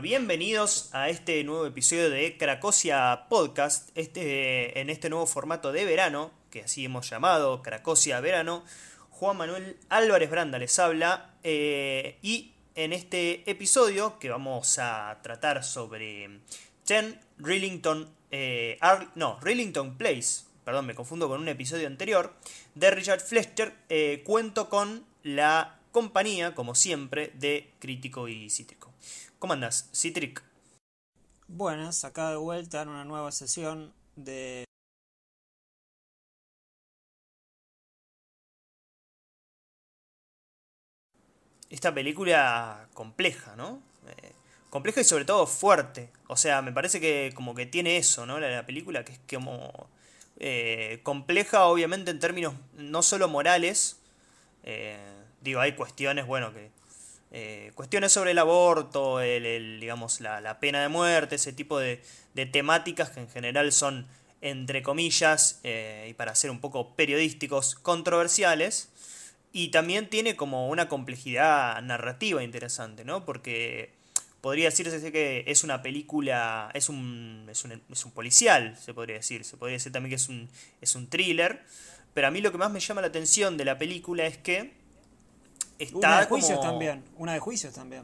bienvenidos a este nuevo episodio de Cracosia Podcast, este, en este nuevo formato de verano, que así hemos llamado Cracosia Verano. Juan Manuel Álvarez Branda les habla eh, y en este episodio que vamos a tratar sobre Ten Rillington, eh, no, Rillington Place, perdón, me confundo con un episodio anterior, de Richard Fletcher, eh, cuento con la compañía, como siempre, de Crítico y sistema ¿Cómo andas, Citric? Buenas, acá de vuelta en una nueva sesión de esta película compleja, ¿no? Eh, compleja y sobre todo fuerte. O sea, me parece que como que tiene eso, ¿no? La, película, que es como eh, compleja obviamente en términos no solo morales, eh, digo, hay cuestiones, bueno, que eh, cuestiones sobre el aborto, el, digamos, la, pena de muerte, ese tipo de, temáticas que en general son, entre comillas, eh, y para ser un poco periodísticos, controversiales. Y también tiene como una complejidad narrativa interesante, ¿no? Porque podría decirse que es una película, es un, es un, policial, se podría decir. Se podría decir también que es un, es un thriller. Pero a mí lo que más me llama la atención de la película es que una de juicios también, una de juicios también.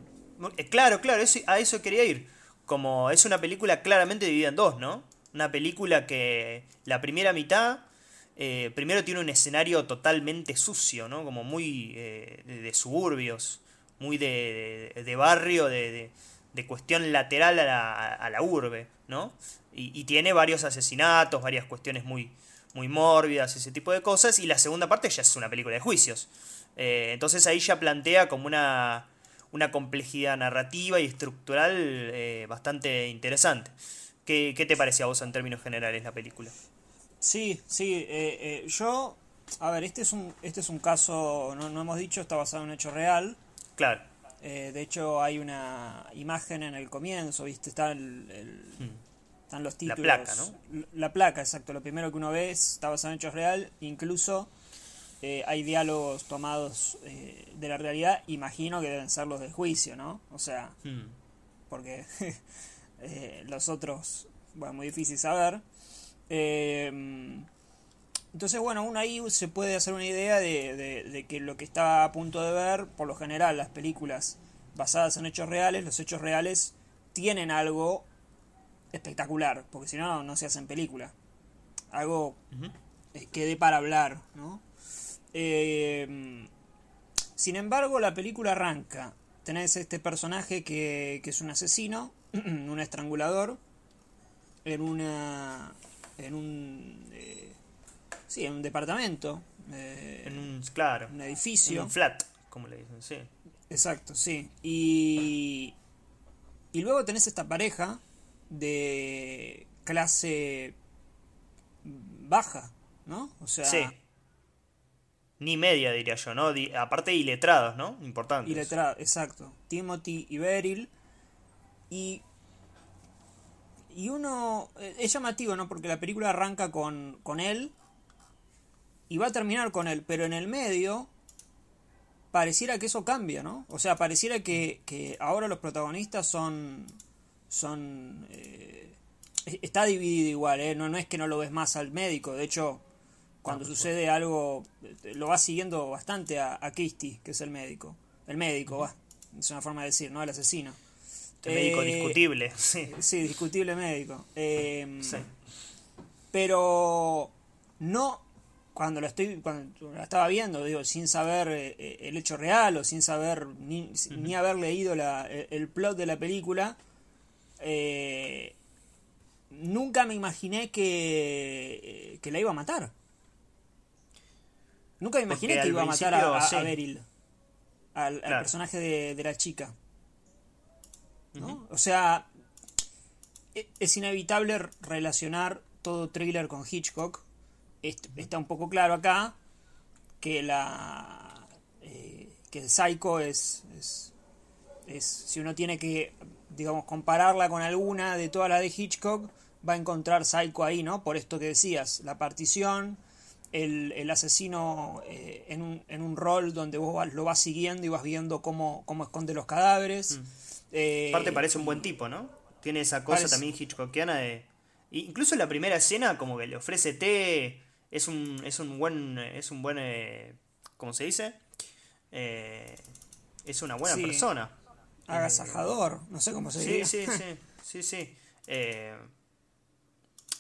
Eh, claro, claro, eso, a eso quería ir. Como es una película claramente dividida en dos, ¿no? Una película que la primera mitad, eh, primero tiene un escenario totalmente sucio, ¿no? Como muy eh, de suburbios, muy de, de, barrio, de, de, cuestión lateral a la, a la urbe, ¿no? Y, y, tiene varios asesinatos, varias cuestiones muy, muy mórbidas, ese tipo de cosas. Y la segunda parte ya es una película de juicios eh, entonces ahí ya plantea como una, una complejidad narrativa y estructural eh, bastante interesante. ¿Qué, ¿Qué, te parecía a vos en términos generales la película? Sí, sí, eh, yo, a ver, este es un, este es un caso, no, no hemos dicho, está basado en un hecho real. Claro. de hecho hay una imagen en el comienzo, ¿viste? Está el, hmm. están los títulos. La placa, ¿no? La placa, exacto. Lo primero que uno ve es, está basado en hechos real, incluso eh, hay diálogos tomados eh, de la realidad, imagino que deben ser los de juicio, ¿no? O sea, hmm. porque eh, los otros, bueno, muy difícil saber. entonces, bueno, uno ahí se puede hacer una idea de, de, que lo que está a punto de ver, por lo general, las películas basadas en hechos reales, los hechos reales tienen algo espectacular, porque si no, no se hacen película. Algo que dé para hablar, ¿no? Eh, sin embargo, la película arranca. Tenés este personaje que, es un asesino, un estrangulador, en una. en un. Eh, sí, en un departamento. Eh, en un. claro. Un edificio. un flat, como le dicen, sí. Exacto, sí. Y. Y luego tenés esta pareja de clase baja, ¿no? O sea, ni media, diría yo, ¿no? aparte iletrados, ¿no? Importante. Iletrados, exacto. Timothy y Beryl. Y. Y uno. Eh, es llamativo, ¿no? Porque la película arranca con, con él. Y va a terminar con él. Pero en el medio. Pareciera que eso cambia, ¿no? O sea, pareciera que, que ahora los protagonistas son. Son. Eh, e, está dividido igual, ¿eh? No, no es que no lo ves más al médico. De hecho, cuando sucede algo, eh, lo va siguiendo bastante a, Christie, que es el médico. El médico, va. Es una forma de decir, ¿no? El asesino. El médico eh, discutible. Sí, sí discutible médico. Em, sí. Pero no cuando lo estoy cuando la estaba viendo digo sin saber eh, el hecho real o sin saber ni, ni haber leído e, el plot de la película nunca me imaginé que, que la iba a matar Nunca imaginé que iba a matar a, al, personaje de, la chica. ¿no? O sea, e, es inevitable relacionar todo trailer con Hitchcock. Está un poco claro acá que la eh, que el Psycho es, es, es, si uno tiene que digamos compararla con alguna de todas las de Hitchcock va a encontrar Psycho ahí, ¿no? Por esto que decías, la partición, el, asesino eh, en, un, rol donde vos lo vas siguiendo y vas viendo cómo, cómo esconde los cadáveres. Mm. Eh, Aparte parece un buen tipo, ¿no? Tiene esa cosa también hitchcockiana de... Incluso en la primera escena como que le ofrece té, es un, es un buen... Es un buen eh, ¿Cómo se dice? Eh, es una buena persona. Agasajador, no sé cómo se dice. Sí, sí, sí, sí, sí.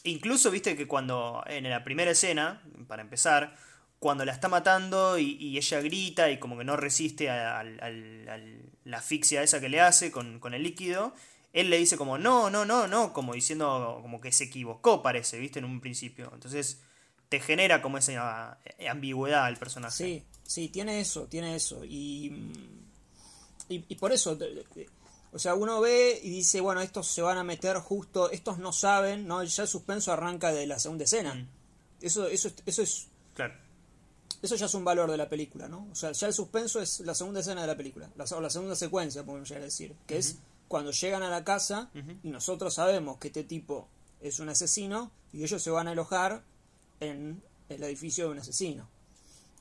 Incluso viste que cuando, en la primera escena, para empezar, cuando la está matando y, ella grita y como que no resiste a, la asfixia esa que le hace con, el líquido, él le dice como no, no, no, no, como diciendo como que se equivocó parece, viste, en un principio. Entonces te genera como esa eh, ambigüedad al personaje. Sí, sí, tiene eso, tiene eso. Y, y, por eso... O sea, uno ve y dice, bueno, estos se van a meter justo, estos no saben, ¿no? Ya el suspenso arranca de la segunda escena. Mm. Eso, eso, eso es. Claro. Eso ya es un valor de la película, ¿no? O sea, ya el suspenso es la segunda escena de la película, la, o la segunda secuencia, podemos llegar a decir, que es cuando llegan a la casa y nosotros sabemos que este tipo es un asesino y ellos se van a alojar en el edificio de un asesino.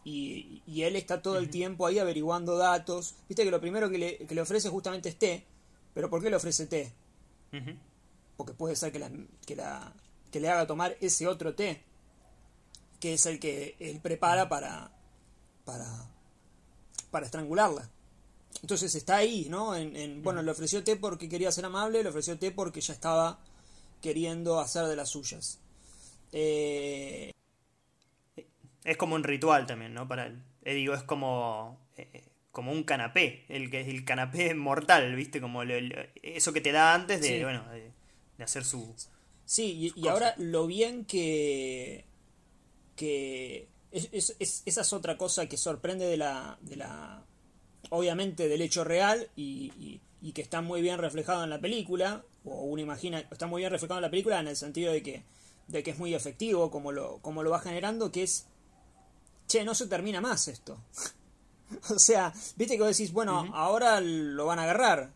Y, él está todo el tiempo ahí averiguando datos. Viste que lo primero que le, que le ofrece justamente este pero ¿por qué le ofrece té? Porque puede ser que, que, le haga tomar ese otro té, que es el que él prepara para, para, para estrangularla. Entonces está ahí, ¿no? En, bueno, le ofreció té porque quería ser amable, le ofreció té porque ya estaba queriendo hacer de las suyas. Eh, es como un ritual también, ¿no? Para él. Eh, digo, es como... Eh, como un canapé, el que el canapé mortal, ¿viste? Como eso que te da antes de, bueno, de, hacer su... Sí, y, ahora lo bien que... que es, esa es otra cosa que sorprende de la... De la obviamente del hecho real y, que está muy bien reflejado en la película, o uno imagina, está muy bien reflejado en la película en el sentido de que, de que es muy efectivo como lo, como lo va generando, que es, che, no se termina más esto. O sea, viste que vos decís, bueno, ahora lo van a agarrar.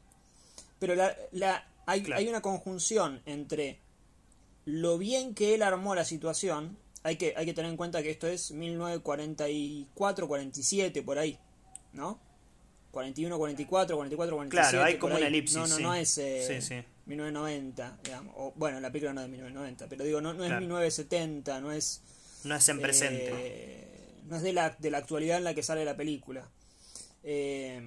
Pero la, la hay, hay, una conjunción entre lo bien que él armó la situación. Hay que, hay que tener en cuenta que esto es 1944, 47, por ahí. ¿No? 41, 44, 44, 47. Claro, hay como una elipsis. No, no, no es eh, sí, sí. 1990. Digamos. O, bueno, la película no es de 1990, pero digo, no, no es 1970, no es. No es en presente. Eh, no es de la, de la actualidad en la que sale la película. Eh,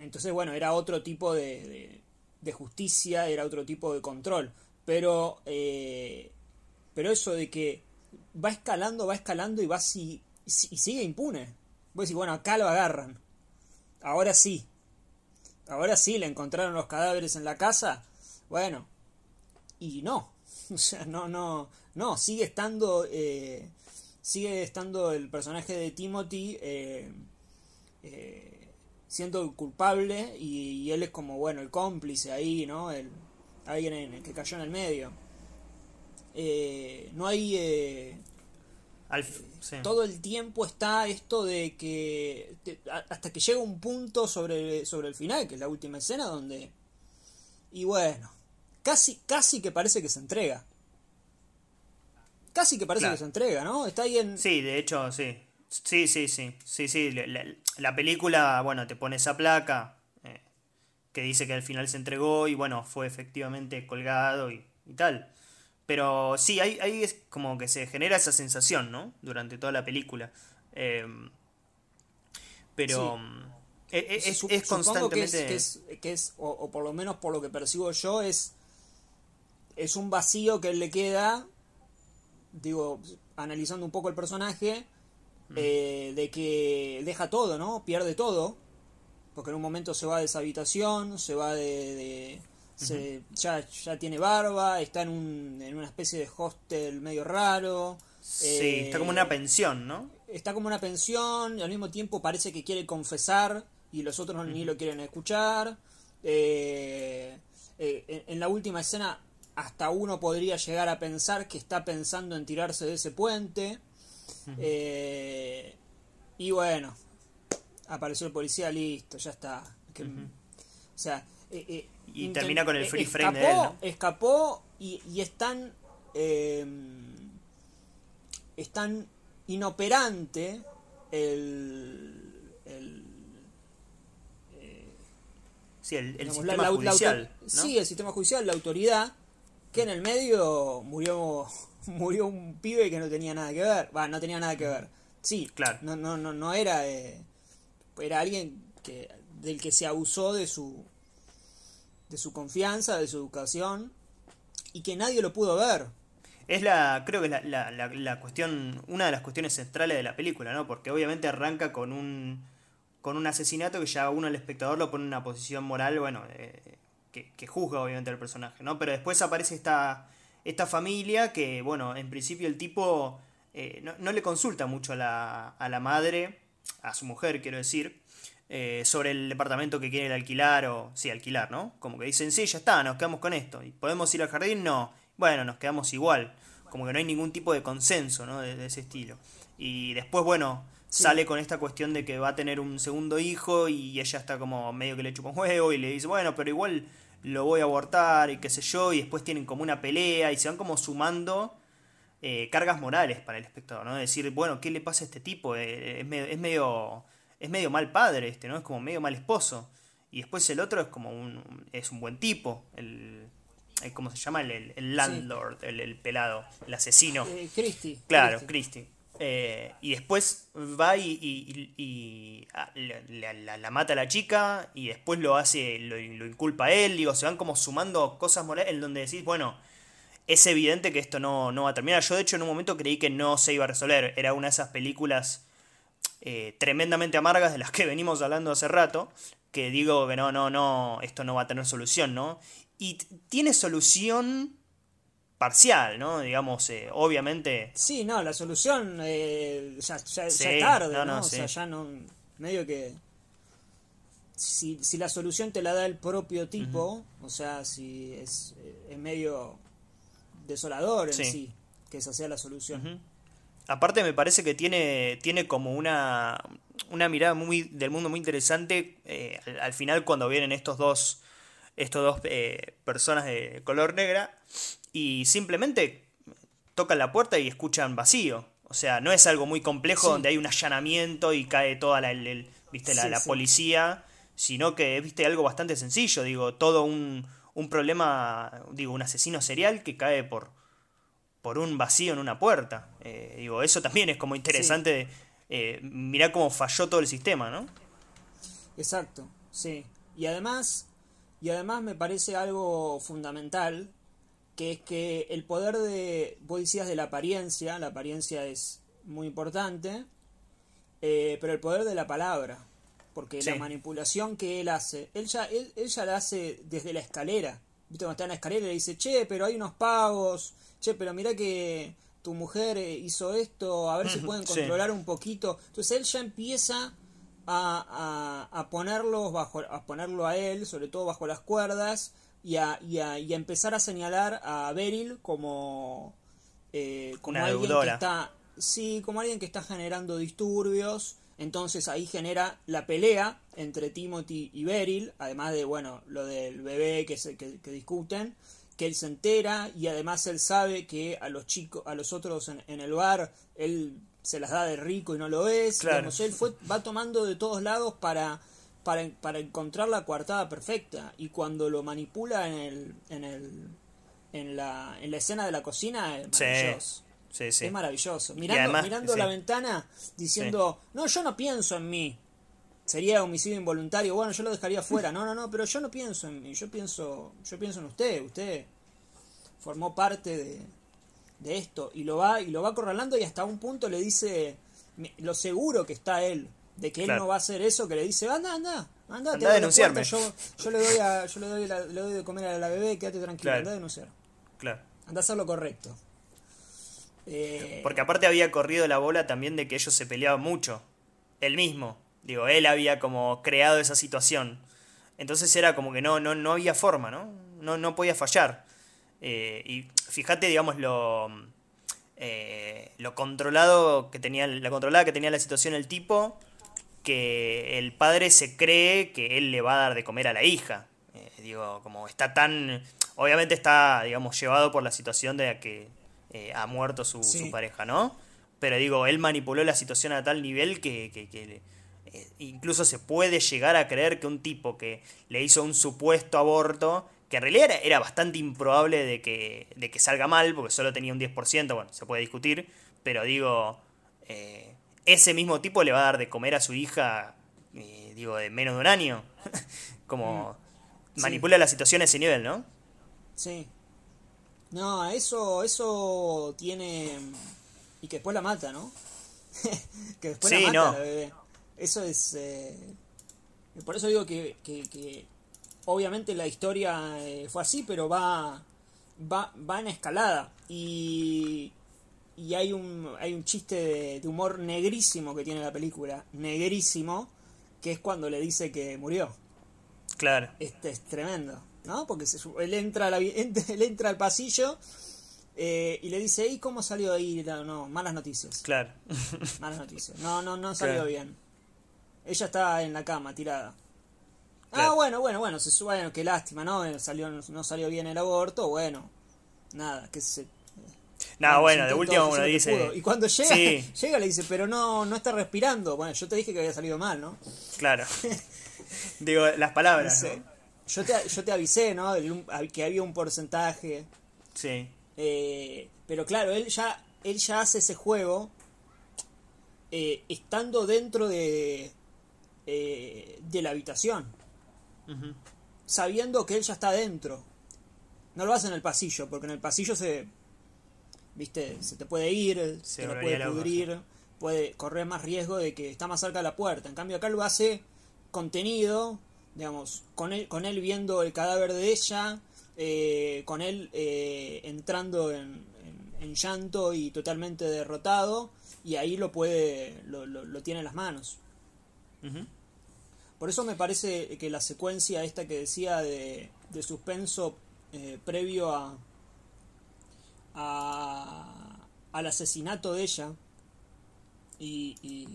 entonces, bueno, era otro tipo de, de, justicia, era otro tipo de control. Pero, eh, pero eso de que va escalando, va escalando y va y sigue impune. a decir, bueno, acá lo agarran. Ahora sí. Ahora sí, le encontraron los cadáveres en la casa. Bueno. Y no. O sea, no, no, no, sigue estando... Eh, sigue estando el personaje de Timothy eh, eh, siendo culpable y, él es como, bueno, el cómplice ahí, ¿no? El, alguien en el que cayó en el medio. Eh, no hay... Todo el tiempo está esto de que hasta que llega un punto sobre, sobre el final, que es la última escena, donde... Y bueno, casi, casi que parece que se entrega casi que parece que se entrega, ¿no? Está ahí en... Sí, de hecho, sí. Sí, sí, sí. Sí, sí. La, película, bueno, te pone esa placa eh, que dice que al final se entregó y bueno, fue efectivamente colgado y, tal. Pero sí, ahí, es como que se genera esa sensación, ¿no? Durante toda la película. Em, pero eh, eh, es, constantemente... Que es, es, o, o por lo menos por lo que percibo yo, es, es un vacío que le queda digo, analizando un poco el personaje, mm. eh, de que deja todo, ¿no? Pierde todo, porque en un momento se va de esa habitación, se va de... se, ya, tiene barba, está en, un, una especie de hostel medio raro. Sí, está como una eh, pensión, ¿no? Está como una pensión, y al mismo tiempo parece que quiere confesar y los otros ni lo quieren escuchar. Eh, en, la última escena hasta uno podría llegar a pensar que está pensando en tirarse de ese puente. Eh, y bueno, apareció el policía, listo, ya está. O sea, eh, eh, y termina con el free frame de él. Escapó y, em, es tan, inoperante el, el sistema Sí, el sistema judicial, la autoridad, que en el medio murió murió un pibe que no tenía nada que ver. Va, no tenía nada que ver. Sí, claro. No, no, no, no era. Eh, era alguien que, del que se abusó de su. de su confianza, de su educación. Y que nadie lo pudo ver. Es la. creo que es la, la, cuestión. una de las cuestiones centrales de la película, ¿no? Porque obviamente arranca con un. con un asesinato que ya uno el espectador lo pone en una posición moral, bueno. Eh, que, juzga obviamente al personaje, ¿no? Pero después aparece esta, esta familia que, bueno, en principio el tipo eh, no, le consulta mucho a la, madre, a su mujer quiero decir, eh, sobre el departamento que quiere alquilar o, sí, alquilar, ¿no? Como que dicen, sí, ya está, nos quedamos con esto. ¿Y podemos ir al jardín? No. Bueno, nos quedamos igual. Como que no hay ningún tipo de consenso, ¿no? De, ese estilo. Y después, bueno, sale con esta cuestión de que va a tener un segundo hijo y ella está como medio que le chupa un juego y le dice, bueno, pero igual lo voy a abortar y qué sé yo, y después tienen como una pelea y se van como sumando eh, cargas morales para el espectador, ¿no? Decir, bueno, ¿qué le pasa a este tipo? Eh, eh, es, medio, es, medio, mal padre este, ¿no? Es como medio mal esposo. Y después el otro es como un, es un buen tipo, el, ¿cómo se llama? El, el, landlord, el, pelado, el asesino. Eh, Claro, Christie. Eh, y después va y, ah, la, mata a la chica y después lo hace, lo, lo, inculpa a él, digo, se van como sumando cosas morales en donde decís, bueno, es evidente que esto no, no, va a terminar. Yo de hecho en un momento creí que no se iba a resolver, era una de esas películas eh, tremendamente amargas de las que venimos hablando hace rato, que digo que no, no, no, esto no va a tener solución, ¿no? Y tiene solución parcial, ¿no? Digamos, eh, obviamente. Sí, no, la solución eh, ya, ya, ya, tarde, ¿no? no, O sea, ya no. medio que. Si, la solución te la da el propio tipo, o sea, si es, eh, medio desolador en sí. que esa sea la solución. Aparte me parece que tiene, tiene como una, una mirada muy del mundo muy interesante al, final cuando vienen estos dos, estos dos personas de color negra y simplemente tocan la puerta y escuchan vacío. O sea, no es algo muy complejo donde hay un allanamiento y cae toda la, ¿viste? la, policía, sino que es ¿viste? algo bastante sencillo, digo, todo un, un problema, digo, un asesino serial que cae por, por un vacío en una puerta. Eh, digo, eso también es como interesante, eh, mirá cómo falló todo el sistema, ¿no? Exacto, sí. Y además, y además me parece algo fundamental que es que el poder de, vos decías de la apariencia, la apariencia es muy importante, eh, pero el poder de la palabra, porque la manipulación que él hace, él ya, la hace desde la escalera, viste cuando está en la escalera y le dice, che, pero hay unos pagos, che, pero mira que tu mujer eh, hizo esto, a ver si pueden controlar un poquito, entonces él ya empieza a, a, ponerlos bajo, a ponerlo a él, sobre todo bajo las cuerdas, y a, y empezar a señalar a Beryl como, eh, como alguien que está sí, como alguien que está generando disturbios. Entonces ahí genera la pelea entre Timothy y Beryl, además de bueno, lo del bebé que, se, que, discuten, que él se entera y además él sabe que a los chicos, a los otros en, el bar, él se las da de rico y no lo es. Claro. él fue, va tomando de todos lados para para, para encontrar la coartada perfecta. Y cuando lo manipula en el, en el, en la, en la escena de la cocina, es maravilloso. Es maravilloso. Mirando, mirando la ventana, diciendo, no, yo no pienso en mí. Sería homicidio involuntario. Bueno, yo lo dejaría fuera. No, no, no, pero yo no pienso en mí. Yo pienso, yo pienso en usted. Usted formó parte de, de esto. Y lo va, y lo va acorralando y hasta un punto le dice, lo seguro que está él de que él no va a hacer eso, que le dice, anda, anda, anda, anda a denunciarme. yo, le doy, yo le, doy le doy de comer a la bebé, quédate tranquilo... anda a denunciar. Claro. Anda a hacer lo correcto. Eh, Porque aparte había corrido la bola también de que ellos se peleaban mucho. Él mismo. Digo, él había como creado esa situación. Entonces era como que no, no, no había forma, ¿no? No, no podía fallar. Eh, y fíjate, digamos, lo. Eh, lo controlado que tenía. La controlada que tenía la situación el tipo que el padre se cree que él le va a dar de comer a la hija. Eh, digo, como está tan... Obviamente está, digamos, llevado por la situación de que eh, ha muerto su, pareja, ¿no? Pero digo, él manipuló la situación a tal nivel que, eh, incluso se puede llegar a creer que un tipo que le hizo un supuesto aborto, que en realidad era, bastante improbable de que, de que salga mal, porque solo tenía un 10%, bueno, se puede discutir, pero digo ese mismo tipo le va a dar de comer a su hija, eh, digo, de menos de un año. Como mm. manipula la situación a ese nivel, ¿no? Sí. No, eso, eso tiene... Y que después la mata, ¿no? que después la mata la bebé. Eso es... Eh, por eso digo que, obviamente la historia eh, fue así, pero va, va, va en escalada. Y y hay un, hay un chiste de, humor negrísimo que tiene la película, negrísimo, que es cuando le dice que murió. Claro. Este es tremendo, ¿no? Porque se, él, entra la, él entra al pasillo eh, y le dice, ¿y cómo salió ahí? No, malas noticias. Claro. malas noticias. No, no, no salió bien. Ella está en la cama, tirada. Ah, bueno, bueno, bueno, se sube, bueno, qué lástima, ¿no? Eh, salió, no salió bien el aborto, bueno, nada, que se no, bueno, de último uno dice. Y cuando llega, llega le dice, pero no, no está respirando. Bueno, yo te dije que había salido mal, ¿no? Claro. Digo, las palabras. yo, te, yo te avisé, ¿no? que había un porcentaje. Sí. Eh, pero claro, él ya, hace ese juego eh, estando dentro de, eh, de la habitación. Sabiendo que él ya está dentro. No lo hace en el pasillo, porque en el pasillo se viste, se te puede ir, se lo puede pudrir, puede correr más riesgo de que está más cerca de la puerta. En cambio acá lo hace contenido, digamos, con él, con él viendo el cadáver de ella, eh, con él eh, entrando en, llanto y totalmente derrotado, y ahí lo puede, lo, lo, tiene en las manos. Por eso me parece que la secuencia esta que decía de, suspenso eh, previo a, al asesinato de ella. Y,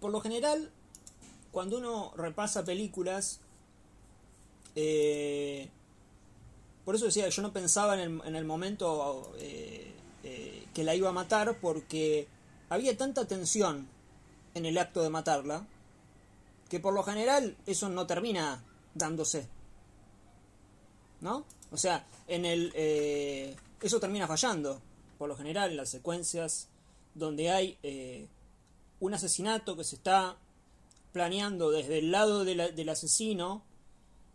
por lo general, cuando uno repasa películas, eh, por eso decía, yo no pensaba en el, momento eh, eh, que la iba a matar porque había tanta tensión en el acto de matarla que por lo general eso no termina dándose. ¿No? O sea, en el eso termina fallando. Por lo general, en las secuencias donde hay eh, un asesinato que se está planeando desde el lado del asesino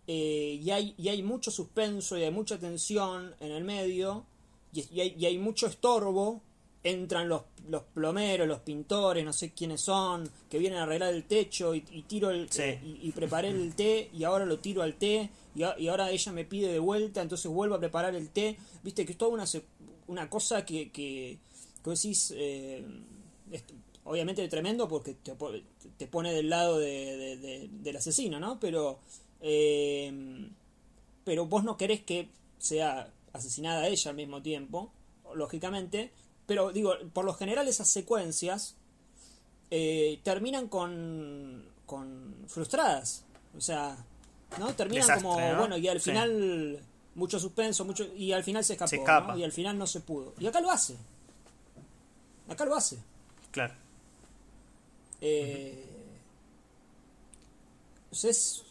eh, y, hay, mucho suspenso y hay mucha tensión en el medio y, hay, mucho estorbo. Entran los, los, plomeros, los pintores, no sé quiénes son, que vienen a arreglar el techo y, tiro el, y preparé el té y ahora lo tiro al té y, ahora ella me pide de vuelta, entonces vuelvo a preparar el té. Viste que es toda una, una cosa que, que, decís, eh, es, obviamente tremendo porque te, pone del lado del asesino, ¿no? Pero, eh, pero vos no querés que sea asesinada ella al mismo tiempo, lógicamente. Pero digo, por lo general esas secuencias eh, terminan con, con frustradas. O sea, ¿no? termina como, bueno, y al final mucho suspenso, mucho y al final se escapó, y al final no se pudo. Y acá lo hace. Acá lo hace. Claro. Eh, Es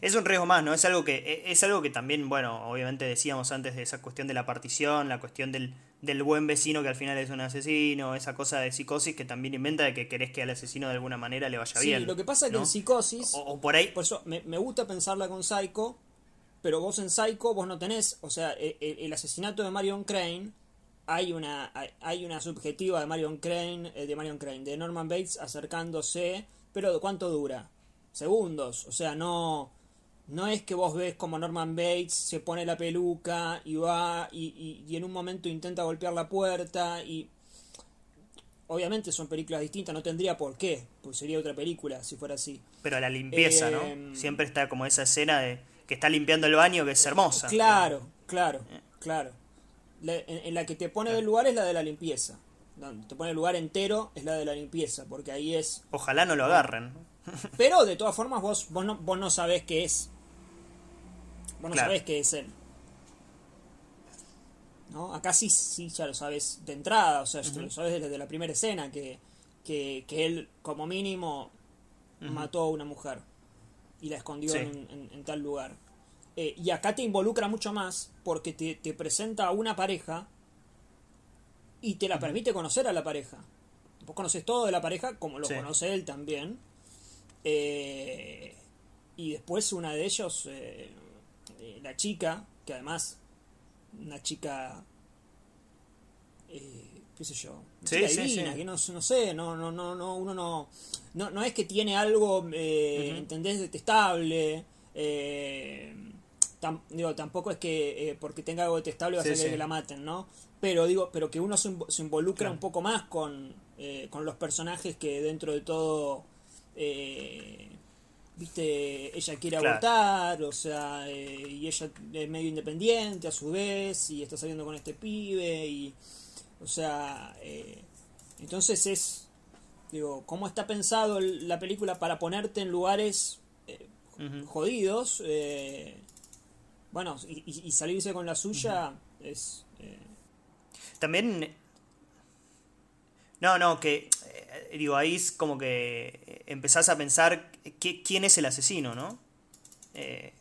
es un riesgo más, ¿no? Es algo que, e, es algo que también, bueno, obviamente decíamos antes de esa cuestión de la partición, la cuestión del, del buen vecino que al final es un asesino, esa cosa de psicosis que también inventa de que querés que al asesino de alguna manera le vaya bien. Sí, lo que pasa es que en psicosis. O, por ahí. Por eso me, gusta pensarla con Psycho, pero vos en Psycho vos no tenés. O sea, e, e, el, asesinato de Marion Crane hay una hay una subjetiva de Marion Crane eh, de Marion Crane de Norman Bates acercándose pero cuánto dura segundos o sea no no es que vos ves como Norman Bates se pone la peluca y va y, en un momento intenta golpear la puerta y... Obviamente son películas distintas, no tendría por qué, pues sería otra película si fuera así. Pero la limpieza, ¿no? Eh, Siempre está como esa escena de que está limpiando el baño que es hermosa. Claro, claro, eh. claro. en, la que te pone del lugar es la de la limpieza. Donde te pone el lugar entero es la de la limpieza, porque ahí es... Ojalá no lo agarren. Pero de todas formas vos, vos, no, vos no sabés qué es. Vos no sabés que es él. ¿No? Acá sí, sí, ya lo sabes de entrada, o sea, lo sabes desde la primera escena, que, que, él como mínimo mató a una mujer y la escondió en, tal lugar. Eh, y acá te involucra mucho más porque te, presenta a una pareja y te la permite conocer a la pareja. Vos conoces todo de la pareja, como lo conoce él también. Eh, y después una de ellos, eh, eh, la chica, que además, una chica, eh, qué sé yo, una chica divina, que no, no sé, no, no, no, no, uno no, no, no es que tiene algo, eh, ¿entendés?, detestable, digo, tampoco es que porque tenga algo detestable va a ser que la maten, ¿no? Pero digo, pero que uno se, involucra un poco más con, con los personajes que dentro de todo ella quiere agotar, o sea, eh, y ella es medio independiente a su vez, y está saliendo con este pibe, y, o sea, eh, entonces es, digo, cómo está pensado la película para ponerte en lugares eh, jodidos, bueno, y, salirse con la suya es... También... No, no, que eh, digo, ahí es como que eh, empezás a pensar quién es el asesino, ¿no? Eh,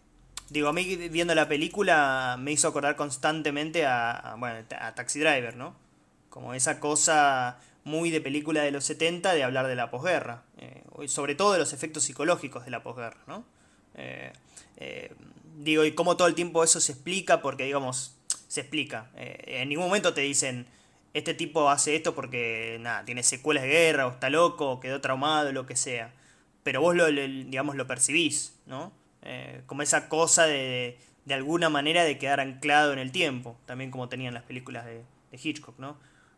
digo, a mí viendo la película me hizo acordar constantemente a, Taxi Driver, ¿no? Como esa cosa muy de película de los 70 de hablar de la posguerra, sobre todo de los efectos psicológicos de la posguerra, ¿no? digo, y cómo todo el tiempo eso se explica, porque digamos, se explica. en ningún momento te dicen, este tipo hace esto porque, nada, tiene secuelas de guerra, o está loco, o quedó traumado, lo que sea. Pero vos, lo, digamos, lo percibís, ¿no? Eh, como esa cosa de, de alguna manera, de quedar anclado en el tiempo. También como tenían las películas de, Hitchcock, ¿no?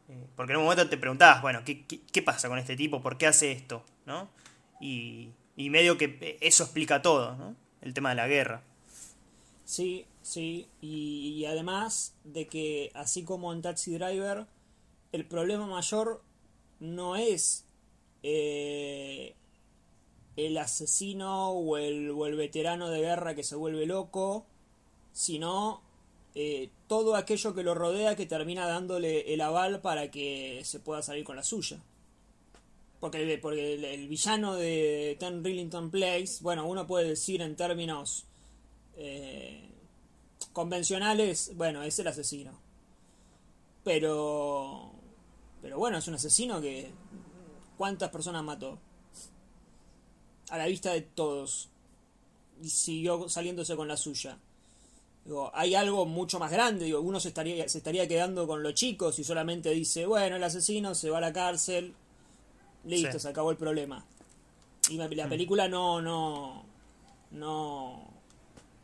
Eh, porque en un momento te preguntabas, bueno, ¿qué, pasa con este tipo? ¿Por qué hace esto? ¿No? Y, y medio que eso explica todo, ¿no? El tema de la guerra. Sí, sí. y además de que, así como en Taxi Driver el problema mayor no es eh, el asesino o el, el, veterano de guerra que se vuelve loco, sino eh, todo aquello que lo rodea que termina dándole el aval para que se pueda salir con la suya. Porque, porque el, villano de Ten Rillington Place, bueno, uno puede decir en términos eh, convencionales, bueno, es el asesino. Pero pero bueno, es un asesino que... ¿Cuántas personas mató? A la vista de todos. Y siguió saliéndose con la suya. hay algo mucho más grande. Digo, uno se estaría, se estaría quedando con los chicos y solamente dice, bueno, el asesino se va a la cárcel. Listo, se acabó el problema. Y la, mm. película no, no, no,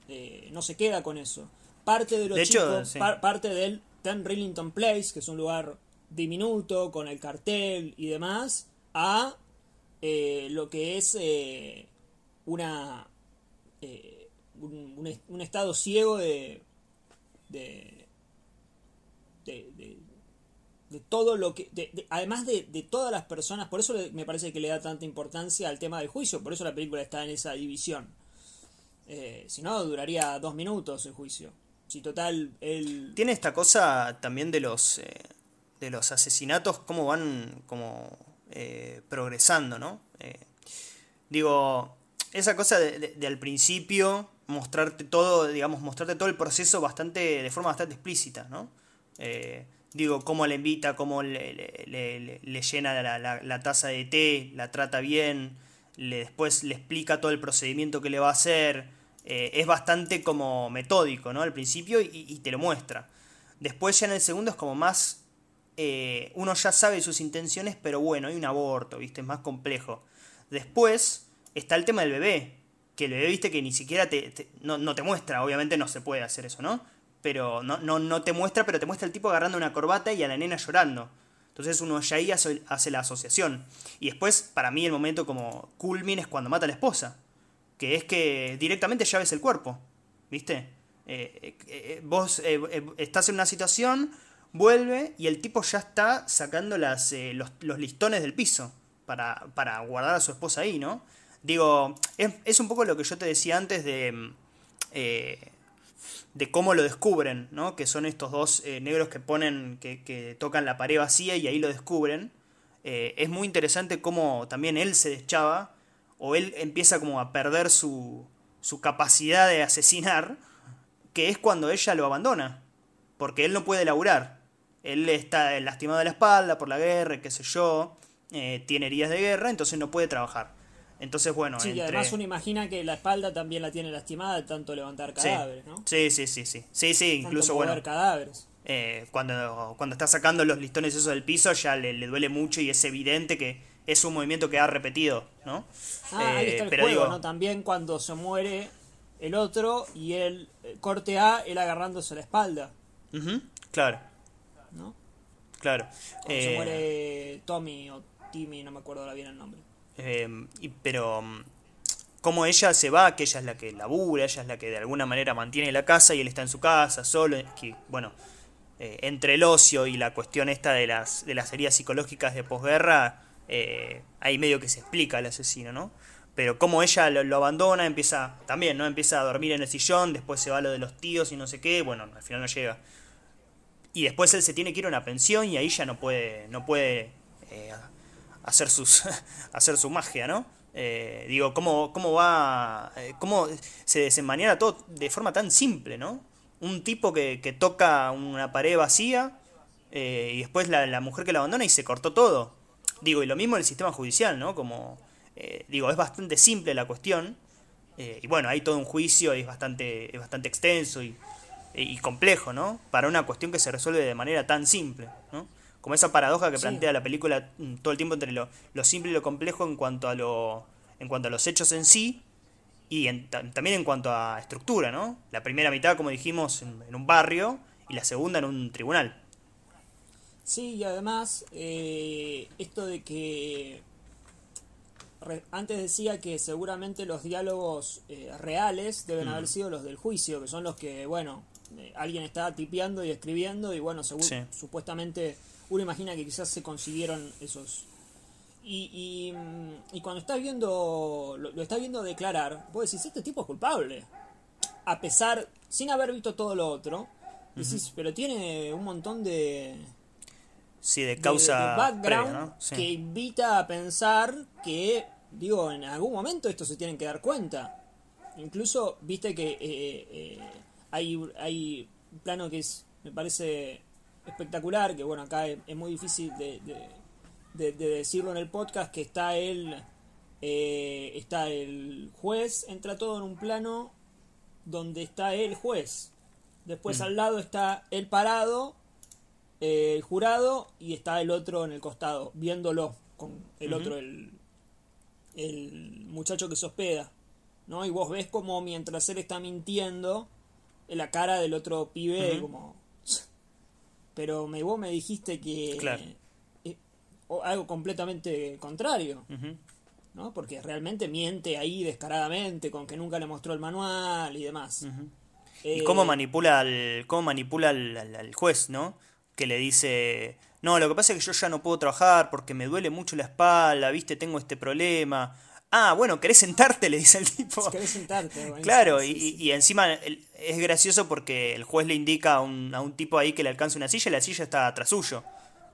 eh, no se queda con eso. Parte de los chicos, hecho, parte del Ten Rillington Place, que es un lugar diminuto, con el cartel y demás, a eh, lo que es eh, una, eh, un, estado ciego de de, de, de, de, todo lo que... además de, todas las personas, por eso me parece que le da tanta importancia al tema del juicio, por eso la película está en esa división. si no, duraría dos minutos el juicio. Si total, él... Tiene esta cosa también de los de los asesinatos, cómo van como, eh, progresando, ¿no? Eh, digo, esa cosa de, al principio mostrarte todo, digamos, mostrarte todo el proceso bastante, de forma bastante explícita, ¿no? Eh, digo, cómo le invita, cómo le, llena la, taza de té, la trata bien, después le explica todo el procedimiento que le va a hacer, es bastante como metódico, ¿no? Al principio y, y te lo muestra. Después ya en el segundo es como más eh, uno ya sabe sus intenciones, pero bueno, hay un aborto, ¿viste? Es más complejo. Después está el tema del bebé, que el bebé, ¿viste? Que ni siquiera te, no, te muestra, obviamente no se puede hacer eso, ¿no? Pero no, no, te muestra, pero te muestra el tipo agarrando una corbata y a la nena llorando. Entonces uno ya ahí hace, la asociación. Y después, para mí, el momento como culmine... es cuando mata a la esposa. Que es que directamente ya ves el cuerpo, ¿viste? Eh, eh, vos estás en una situación Vuelve y el tipo ya está sacando las, eh, los, listones del piso para, guardar a su esposa ahí, ¿no? Digo, es, un poco lo que yo te decía antes de... Mm, eh, de cómo lo descubren, ¿no? Que son estos dos eh, negros que ponen, que, tocan la pared vacía y ahí lo descubren. es muy interesante cómo también él se deschaba, o él empieza como a perder su, su capacidad de asesinar, que es cuando ella lo abandona, porque él no puede laburar. Él está lastimado de la espalda por la guerra, qué sé yo, eh, tiene heridas de guerra, entonces no puede trabajar. Entonces, bueno. Sí, además uno imagina que la espalda también la tiene lastimada de tanto levantar cadáveres, ¿no? Sí, sí, sí, sí. Sí, sí, incluso bueno. cadáveres. Eh, cuando, cuando está sacando los listones esos del piso ya le, duele mucho y es evidente que es un movimiento que ha repetido, ¿no? Ah, ahí eh, está el pero juego, También cuando se muere el otro y él corte A, él agarrándose la espalda. Mhm, claro. ¿no? Claro. se eh, muere Tommy o Timmy, no me acuerdo ahora bien el nombre. Em, pero mm, como ella se va, que ella es la que labura, ella es la que de alguna manera mantiene la casa y él está en su casa solo, que, bueno, eh, entre el ocio y la cuestión esta de las, de las heridas psicológicas de posguerra, Hay eh, medio que se explica el asesino, ¿no? Pero como ella lo, abandona, empieza también, ¿no? Empieza a dormir en el sillón, después se va lo de los tíos y no sé qué, bueno, al final no llega y después él se tiene que ir a una pensión y ahí ya no puede, no puede eh, hacer, sus, hacer su magia, ¿no? Eh, digo, ¿cómo, cómo va, eh, cómo se desenmanera todo de forma tan simple, ¿no? Un tipo que, que toca una pared vacía y después la, mujer que la abandona y se cortó todo. Digo, y lo mismo en el sistema judicial, ¿no? Como, digo, es bastante simple la cuestión. y bueno, hay todo un juicio y es bastante, es bastante extenso y, y complejo, ¿no? Para una cuestión que se resuelve de manera tan simple, ¿no? Como esa paradoja que plantea la película mm, todo el tiempo entre lo, lo, simple y lo complejo en cuanto a lo en cuanto a los hechos en sí y también en cuanto a estructura, ¿no? La primera mitad, como dijimos, en, un barrio y la segunda en un tribunal. Sí, y además eh, esto de que antes decía que seguramente los diálogos eh, reales deben mm. haber sido los del juicio, que son los que, bueno, eh, alguien está tipeando y escribiendo y bueno, supuestamente uno imagina que quizás se consiguieron esos... Y, y, mm, cuando estás viendo, lo, estás viendo declarar, vos decís, este tipo es culpable. A pesar, sin haber visto todo lo otro, pero tiene un montón de... Sí, de causa... De, background que invita a pensar que, digo, en algún momento esto se tienen que dar cuenta incluso viste que eh, eh hay, un plano que me parece espectacular, que bueno, acá es, muy difícil de, decirlo en el podcast, que está el, eh, está el juez, entra todo en un plano donde está el juez. Después mm. al lado está el parado, eh, el jurado, y está el otro en el costado, viéndolo con el otro, el, muchacho que se hospeda. ¿no? Y vos ves como mientras él está mintiendo, en la cara del otro pibe, como. Pero me, vos me dijiste que. Eh, o algo completamente contrario. ¿no? Porque realmente miente ahí descaradamente, con que nunca le mostró el manual y demás. y eh, cómo manipula al, cómo manipula al, juez, ¿no? Que le dice, no, lo que pasa es que yo ya no puedo trabajar porque me duele mucho la espalda, viste, tengo este problema. Ah, bueno, ¿querés sentarte? Le dice el tipo. ¿Querés sentarte? claro, Y, encima es gracioso porque el juez le indica a un, tipo ahí que le alcance una silla y la silla está atrás suyo.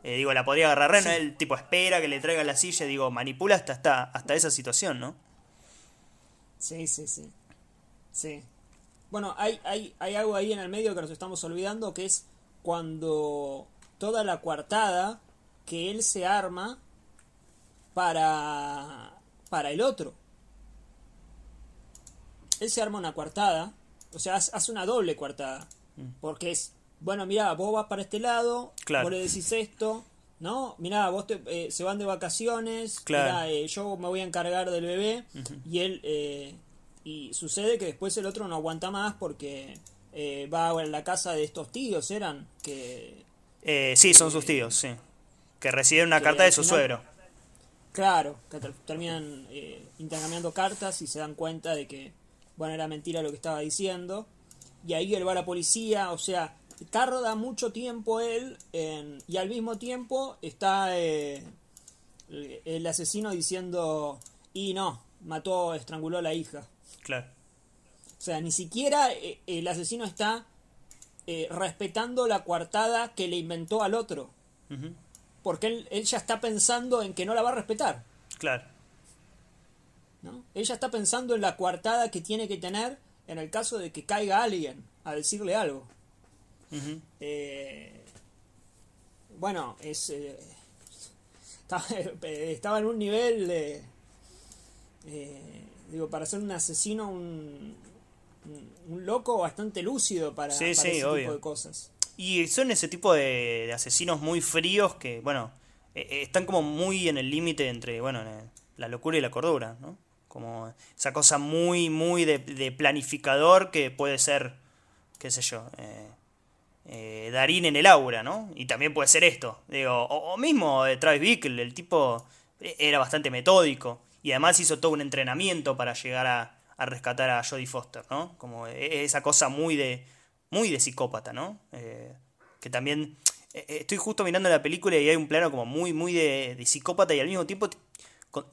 Eh, digo, la podría agarrar Reno, el tipo espera que le traiga la silla, digo, manipula hasta, hasta, hasta esa situación, ¿no? Sí, sí, sí. Sí. Bueno, hay, hay, hay algo ahí en el medio que nos estamos olvidando, que es cuando toda la coartada que él se arma para para el otro. Él se arma una cuartada o sea, hace una doble cuartada mm. porque es, bueno, mira, vos vas para este lado, claro. vos le decís esto, ¿no? Mira, vos te, eh, se van de vacaciones, claro. Eh, yo me voy a encargar del bebé y él... Eh, y sucede que después el otro no aguanta más porque va a la casa de estos tíos, eran que... sí, son sus tíos, sí. Que reciben una carta de su suegro. Claro, que terminan eh, intercambiando cartas y se dan cuenta de que, bueno, era mentira lo que estaba diciendo. Y ahí él va a la policía, o sea, da mucho tiempo él y al mismo tiempo está eh, el, asesino diciendo, y no, mató, estranguló a la hija. Claro. O sea, ni siquiera eh, el asesino está respetando la coartada que le inventó al otro porque él, ya está pensando en que no la va a respetar. Claro. ¿No? Ella está pensando en la coartada que tiene que tener en el caso de que caiga alguien a decirle algo. Eh, bueno, es, eh, estaba, en un nivel de... Eh, digo, para ser un asesino, un, un, loco bastante lúcido para, ese tipo de cosas. Y son ese tipo de, asesinos muy fríos que, bueno, e, e, están como muy en el límite entre, bueno, la locura y la cordura, ¿no? Como esa cosa muy, muy de, planificador que puede ser, qué sé yo, eh, eh, Darín en el aura, ¿no? Y también puede ser esto. Digo, o, mismo eh, Travis Bickle, el tipo e, era bastante metódico y además hizo todo un entrenamiento para llegar a, a rescatar a Jodie Foster, ¿no? Como esa cosa muy de, muy de psicópata, ¿no? Eh, que también eh, eh, estoy justo mirando la película y hay un plano como muy, muy de, psicópata y al mismo tiempo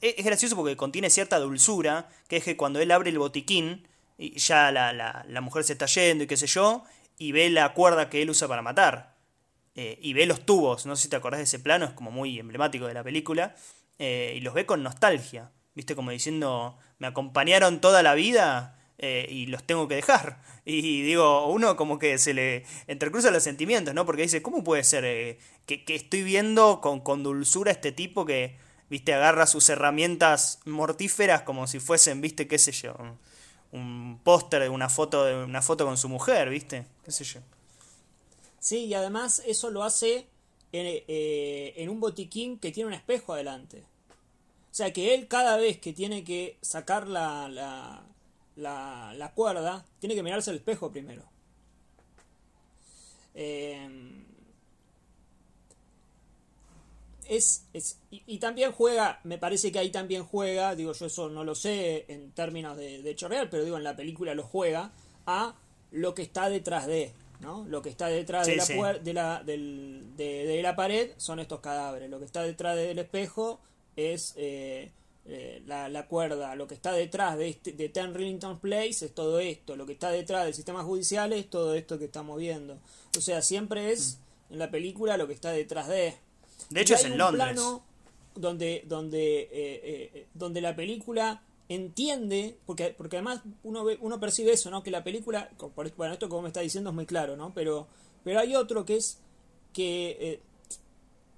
e, es, gracioso porque contiene cierta dulzura, que es que cuando él abre el botiquín y ya la, la, mujer se está yendo y qué sé yo, y ve la cuerda que él usa para matar. y ve los tubos, no sé si te acordás de ese plano, es como muy emblemático de la película, y los ve con nostalgia, ¿viste? Como diciendo, me acompañaron toda la vida eh, y los tengo que dejar. Y digo, uno como que se le entrecruza los sentimientos, ¿no? Porque dice, ¿cómo puede ser eh, que, estoy viendo con, con dulzura a este tipo que, viste, agarra sus herramientas mortíferas como si fuesen, viste, qué sé yo, un, póster de una foto, de una foto con su mujer, viste, qué sé yo. Sí, y además eso lo hace en, eh, un botiquín que tiene un espejo adelante. O sea que él cada vez que tiene que sacar la la, la cuerda, tiene que mirarse al espejo primero. Eh, es, y, también juega, me parece que ahí también juega, digo yo eso no lo sé en términos de, de hecho real, pero digo en la película lo juega a lo que está detrás de, ¿no? Lo que está detrás de, la de, la, pared son estos cadáveres, lo que está detrás del espejo es eh, eh, la, la, cuerda, lo que está detrás de, este, de Ten Rillington Place es todo esto, lo que está detrás del sistema judicial es todo esto que estamos viendo. O sea, siempre es mm. en la película lo que está detrás de. De hecho, es en Londres. donde, donde, eh, eh, donde la película entiende, porque, porque además uno, ve, uno percibe eso, ¿no? Que la película, bueno, esto como me está diciendo es muy claro, ¿no? Pero, pero hay otro que es que.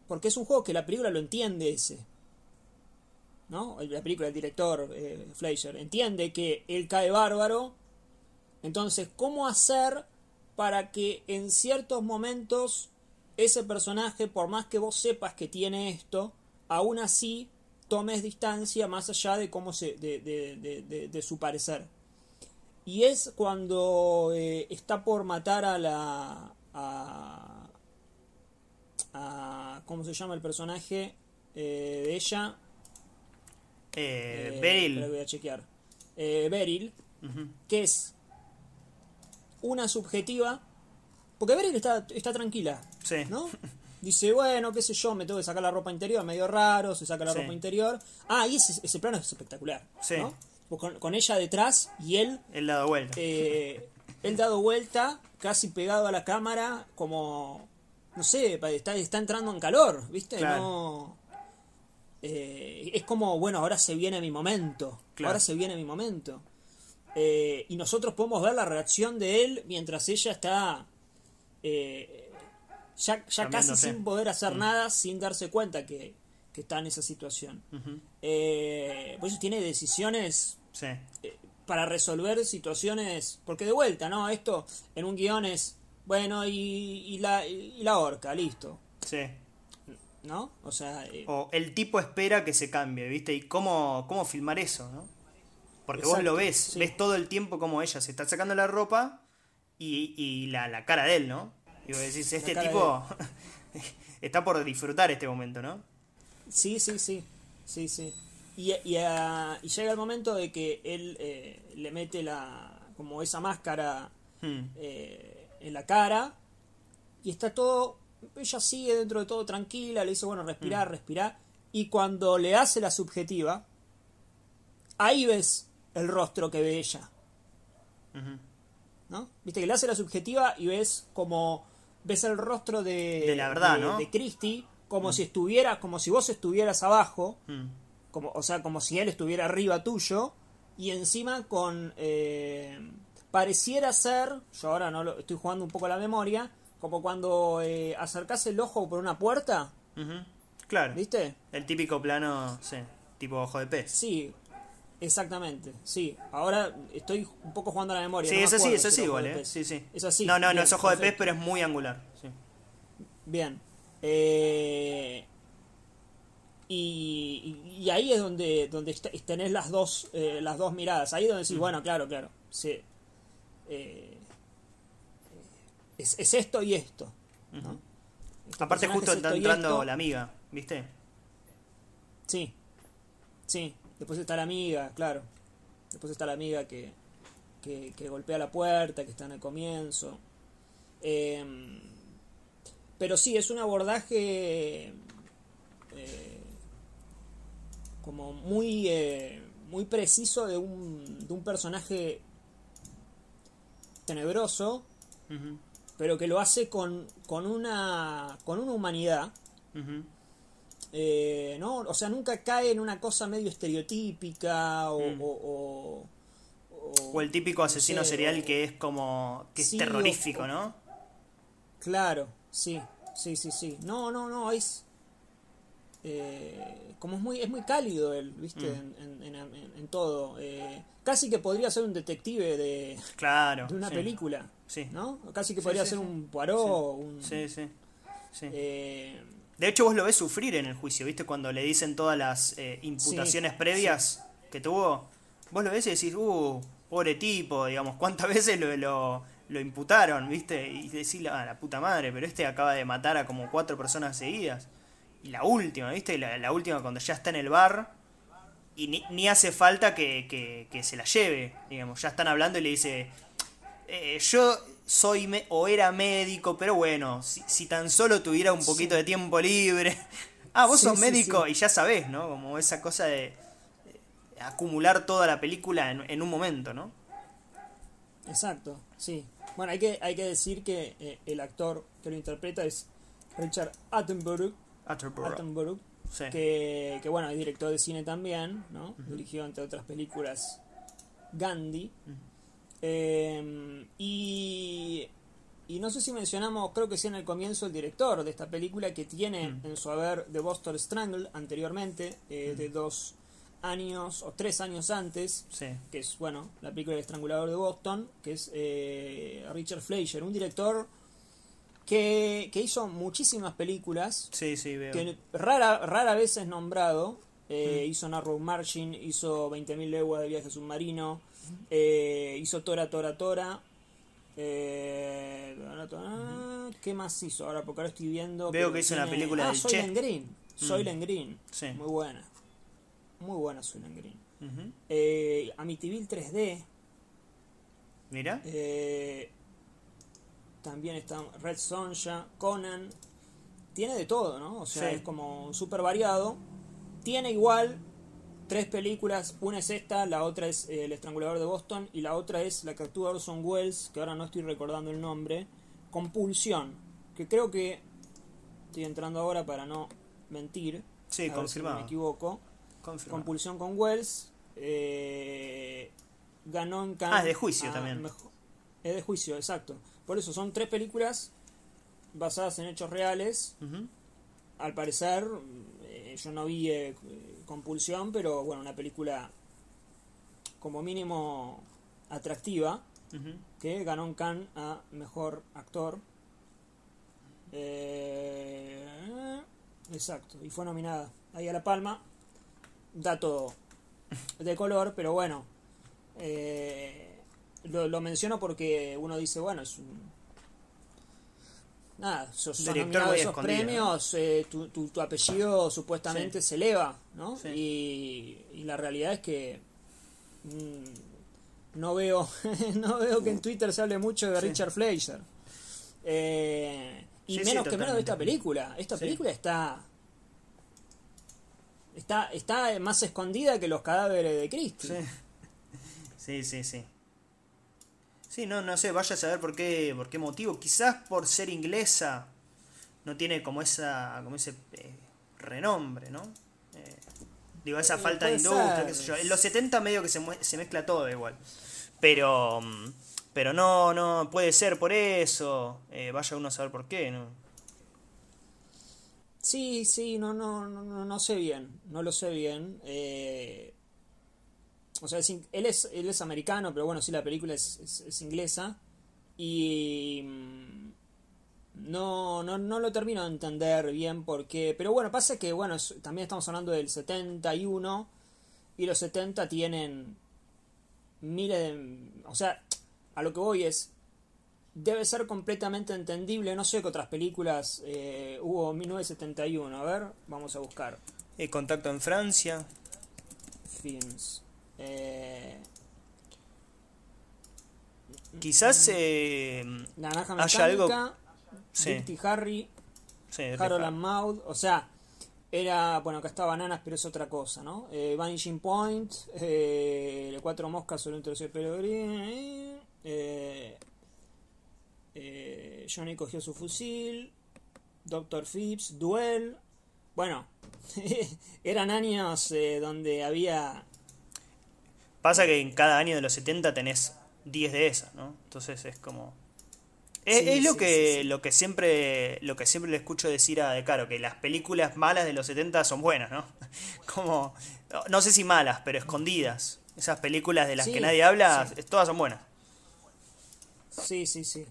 porque es un juego que la película lo entiende ese ¿no? La película del director eh, Fleischer entiende que él cae bárbaro. Entonces, ¿cómo hacer para que en ciertos momentos ese personaje, por más que vos sepas que tiene esto, aún así tomes distancia más allá de cómo se de, su parecer? Y es cuando eh, está por matar a la. A, ¿Cómo se llama el personaje eh, de ella? Eh, eh, Beryl. voy a chequear. Eh, Beryl, que es una subjetiva. Porque Beryl está, está tranquila. ¿No? Dice, bueno, qué sé yo, me tengo que sacar la ropa interior, medio raro, se saca la ropa interior. Ah, y ese, plano es espectacular. Con, ella detrás y él. el dado vuelta. Eh, el dado vuelta, casi pegado a la cámara, como. No sé, está, está entrando en calor, ¿viste? No, eh, es como, bueno, ahora se viene mi momento. Ahora se viene mi momento. Eh, y nosotros podemos ver la reacción de él mientras ella está eh, ya, ya casi sin poder hacer mm. nada, sin darse cuenta que, está en esa situación. pues tiene decisiones para resolver situaciones, porque de vuelta, ¿no? Esto en un guión es, bueno, y, la, y la horca, listo. Sí. ¿no? O sea... Eh, o el tipo espera que se cambie, ¿viste? Y cómo, cómo filmar eso, ¿no? Porque vos lo ves, ves todo el tiempo como ella se está sacando la ropa y, la, cara de él, ¿no? Y vos decís, este tipo está por disfrutar este momento, ¿no? Sí, sí, sí, sí, sí. Y, ah, llega el momento de que él eh, le mete la como esa máscara hmm. eh, en la cara y está todo ella sigue dentro de todo tranquila, le hizo bueno, respirar... Mm. respirar Y cuando le hace la subjetiva, ahí ves el rostro que ve ella. ¿No? Viste que le hace la subjetiva y ves como ves el rostro de, de la verdad, ¿no? de como mm. si estuvieras... como si vos estuvieras abajo, mm. como, o sea, como si él estuviera arriba tuyo, y encima con eh, pareciera ser, yo ahora no lo, estoy jugando un poco la memoria, como cuando eh, acercas el ojo por una puerta. Claro. ¿Viste? El típico plano, sí, tipo ojo de pez. Sí, exactamente, sí. Ahora estoy un poco jugando a la memoria. Sí, eso sí, eso sí, igual, ¿eh? Sí, sí. Eso sí. No, no, no es ojo de pez, pero es muy angular. Sí. Bien. Eh, y, ahí es donde, donde tenés las dos, las dos miradas. Ahí es donde decís, mm. bueno, claro, claro. Sí. Eh, es, esto y esto. Este Aparte justo está entrando la amiga, ¿viste? Sí, sí. Después está la amiga, claro. Después está la amiga que, que, golpea la puerta, que está en el comienzo. Em, pero sí, es un abordaje eh, como muy, eh, muy preciso de un, de un personaje tenebroso, pero que lo hace con, con, una, con una humanidad. Eh, ¿no? O sea, nunca cae en una cosa medio estereotípica o, mm. o, el típico asesino serial que es como que es terrorífico, ¿no? Claro, sí, sí, sí, sí. No, no, no, es... Eh, como es muy, es muy cálido él, ¿viste? Mm. En, todo. Eh, casi que podría ser un detective de, claro, de una película. Sí. ¿No? Casi que podría ser un Poirot. Un, sí, sí. Eh, de hecho, vos lo ves sufrir en el juicio, ¿viste? Cuando le dicen todas las eh, imputaciones previas que tuvo, vos lo ves y decís, uh, pobre tipo, digamos, ¿cuántas veces lo, lo, imputaron, viste? Y decís, ah, la puta madre, pero este acaba de matar a como cuatro personas seguidas. Y la última, viste? La, última cuando ya está en el bar y ni, ni hace falta que, que, que, se la lleve, digamos, ya están hablando y le dice, eh, yo soy o era médico, pero bueno, si, tan solo tuviera un poquito de tiempo libre. Ah, vos sos médico y ya sabés, ¿no? Como esa cosa de acumular toda la película en, un momento, ¿no? Exacto, sí. Bueno, hay que, hay que decir que eh, el actor que lo interpreta es Richard Attenborough. Attenborough. Attenborough que, que, bueno, es director de cine también, ¿no? Dirigió, entre otras películas, Gandhi. Em, y, no sé si mencionamos, creo que sí en el comienzo, el director de esta película que tiene mm. en su haber The Boston Strangle anteriormente, eh, mm. de dos años o tres años antes, que es, bueno, la película El Estrangulador de Boston, que es eh, Richard Fleischer, un director que, hizo muchísimas películas, que rara, rara vez es nombrado, eh, mm. hizo Narrow Margin, hizo 20.000 leguas de viaje submarino, eh, hizo Tora, Tora, Tora. Eh, ¿Qué más hizo? Ahora, porque ahora estoy viendo. Veo que hizo una película de ah, Soylent Green. Mm. Soylent Green. Muy buena. Muy buena Soylent Green. Eh, Amityville 3D. Mira. también está Red Sonja, Conan. Tiene de todo, ¿no? O sea, es como súper variado. Tiene igual tres películas, una es esta, la otra es eh, El Estrangulador de Boston y la otra es la que actúa Orson Welles, que ahora no estoy recordando el nombre, Compulsión, que creo que estoy entrando ahora para no mentir, sí, a si me equivoco, Compulsión con Welles eh, ganó en Cannes. Ah, es de juicio también. es de juicio, exacto. Por eso son tres películas basadas en hechos reales. Al parecer, eh, yo no vi compulsión, pero bueno, una película como mínimo atractiva, que ganó un Cannes a Mejor Actor. Eh, exacto, y fue nominada ahí a La Palma. Dato de color, pero bueno, eh, lo, lo menciono porque uno dice, bueno, es un nada, sos, esos premios, eh, tu, tu, apellido supuestamente se eleva, ¿no? Y, la realidad es que mm, no veo no veo que en Twitter se hable mucho de Richard Fleischer. Eh, y menos que menos de esta película. Esta película está está, está más escondida que los cadáveres de Christie. sí, sí. sí. Sí, no, no sé, vaya a saber por qué, por qué motivo. Quizás por ser inglesa no tiene como esa como ese eh, renombre, ¿no? Eh, digo, esa eh, falta de industria, qué sé yo. En los 70 medio que se, se mezcla todo igual. Pero mm, pero no, no, puede ser por eso. vaya uno a saber por qué, ¿no? Sí, sí, no, no, no, no sé bien, no lo sé bien. Eh, o sea, él, es, él es americano, pero bueno, sí, la película es, inglesa. Y. Mm, no, no, lo termino de entender bien porque... Pero bueno, pasa que, bueno, también estamos hablando del 71 y los 70 tienen miles de... O sea, a lo que voy es... Debe ser completamente entendible, no sé qué otras películas eh, hubo 1971. A ver, vamos a buscar. El eh, contacto en Francia. Films. Eh, quizás eh, algo. Sí. Harry, Harold and Maud, o sea, era, bueno, acá está Bananas, pero es otra cosa, ¿no? Eh, Vanishing Point, eh, Cuatro Moscas sobre un tercer pelo eh, Johnny cogió su fusil, Doctor Phipps, Duel, bueno, eran años donde había Pasa que en cada año de los 70 tenés 10 de esas, ¿no? Entonces es como... Es, lo, que, lo que siempre lo que siempre le escucho decir a De Caro, que las películas malas de los 70 son buenas, ¿no? como, no sé si malas, pero escondidas. Esas películas de las que nadie habla, todas son buenas. Sí, sí, sí.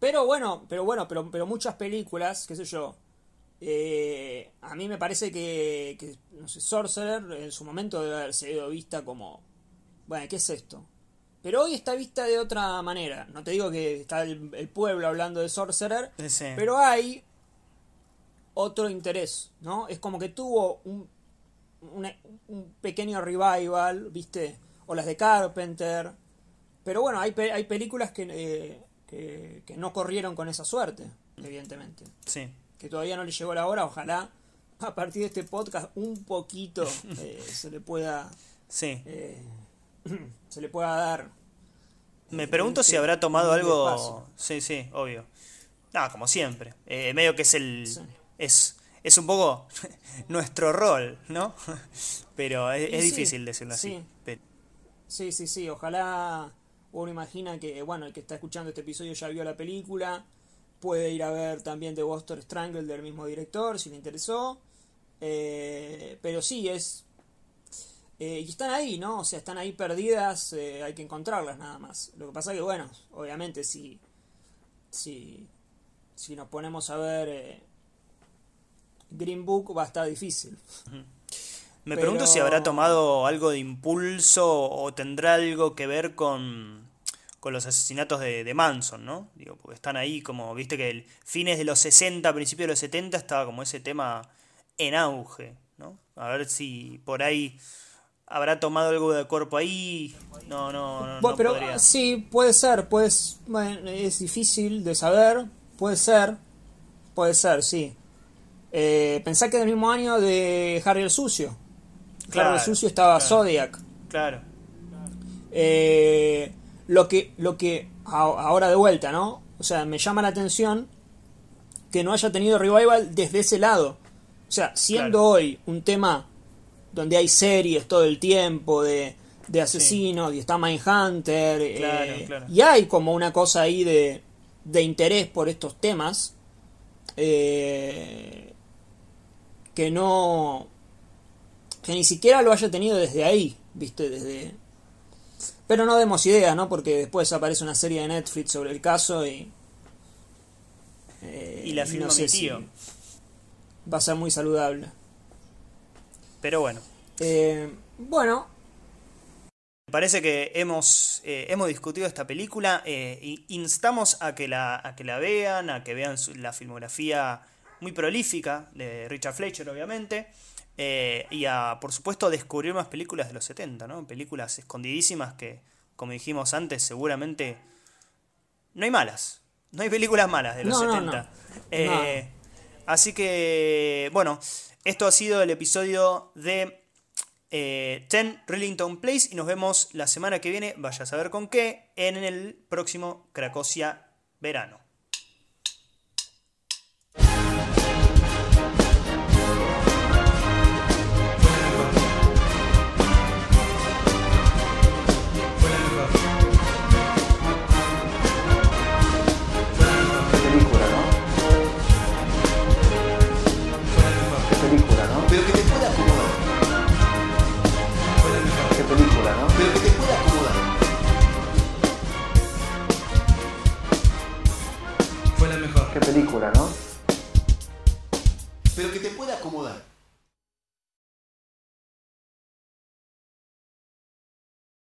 Pero bueno, pero bueno, pero, pero muchas películas, qué sé yo. Eh, a mí me parece que, no sé, Sorcerer en su momento debe haber sido vista como bueno, ¿qué es esto? Pero hoy está vista de otra manera. No te digo que está el, pueblo hablando de Sorcerer, pero hay otro interés, ¿no? Es como que tuvo un, un, pequeño revival, ¿viste? O las de Carpenter. Pero bueno, hay, películas eh, que, que, no corrieron con esa suerte, evidentemente. Sí. Que todavía no le llegó la hora, ojalá a partir de este podcast un poquito eh, se le pueda... Sí. Eh, se le pueda dar. Me pregunto si este, habrá tomado algo. Sí, sí, obvio. Ah, como siempre. Eh, medio que es el. Es, es un poco nuestro rol, ¿no? Pero es, difícil decirlo así. Sí, sí, sí. Ojalá uno imagina que, bueno, el que está escuchando este episodio ya vio la película. Puede ir a ver también The Buster Strangle del mismo director, si le interesó. Eh, pero sí, es eh, y están ahí, ¿no? O sea, están ahí perdidas, eh, hay que encontrarlas nada más. Lo que pasa es que, bueno, obviamente si, si, si nos ponemos a ver eh, Green Book va a estar difícil. Me pregunto si habrá tomado algo de impulso o tendrá algo que ver con, con los asesinatos de, Manson, ¿no? Digo, porque están ahí como, viste que el fines de los 60, principios de los 70 estaba como ese tema en auge, ¿no? A ver si por ahí habrá tomado algo de cuerpo ahí. No, no, no. Bueno, pero sí, puede ser, pues es difícil de saber, puede ser, puede ser, sí. Eh, pensá que del mismo año de Harry el Sucio. Claro, Harry el Sucio estaba Zodiac. Claro. Eh, lo que, lo que ahora de vuelta, ¿no? O sea, me llama la atención que no haya tenido revival desde ese lado. O sea, siendo hoy un tema donde hay series todo el tiempo de, asesinos y está Mindhunter. Eh, y hay como una cosa ahí de, interés por estos temas eh, que no. que ni siquiera lo haya tenido desde ahí, ¿viste? Desde. Pero no demos idea, ¿no? Porque después aparece una serie de Netflix sobre el caso y. y la eh, firma va a ser muy saludable. Pero bueno. Eh, bueno. Me parece que hemos, eh, hemos discutido esta película. Eh, instamos a que, la, que la vean, a que vean la filmografía muy prolífica de Richard Fletcher, obviamente. y a, por supuesto, descubrir más películas de los 70, ¿no? Películas escondidísimas que, como dijimos antes, seguramente no hay malas. No hay películas malas de los 70. Así que, bueno. Esto ha sido el episodio de eh, Ten Rillington Place y nos vemos la semana que viene, vaya a saber con qué, en el próximo Cracosia Verano. película, ¿no? Pero que te pueda acomodar.